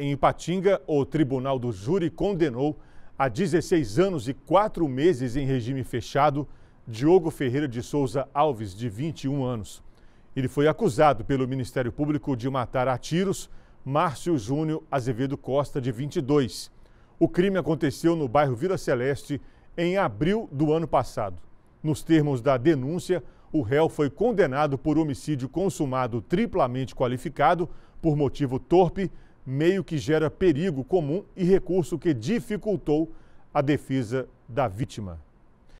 Em Ipatinga, o Tribunal do Júri condenou a 16 anos e 4 meses em regime fechado Diogo Ferreira de Souza Alves, de 21 anos. Ele foi acusado pelo Ministério Público de matar a tiros Márcio Júnior Azevedo Costa, de 22. O crime aconteceu no bairro Vila Celeste em abril do ano passado. Nos termos da denúncia, o réu foi condenado por homicídio consumado triplamente qualificado por motivo torpe, meio que gera perigo comum e recurso que dificultou a defesa da vítima.